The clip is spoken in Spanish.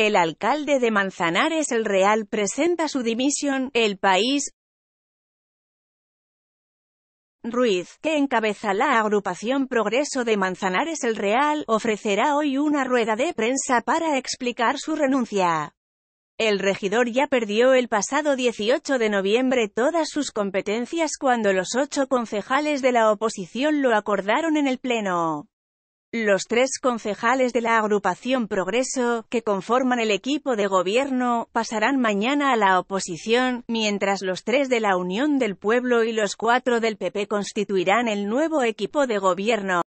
El alcalde de Manzanares el Real presenta su dimisión, el país, Ruiz, que encabeza la agrupación Progreso de Manzanares el Real, ofrecerá hoy una rueda de prensa para explicar su renuncia. El regidor ya perdió el pasado 18 de noviembre todas sus competencias cuando los ocho concejales de la oposición lo acordaron en el Pleno. Los tres concejales de la agrupación Progreso, que conforman el equipo de gobierno, pasarán mañana a la oposición, mientras los tres de la Unión del Pueblo y los cuatro del PP constituirán el nuevo equipo de gobierno.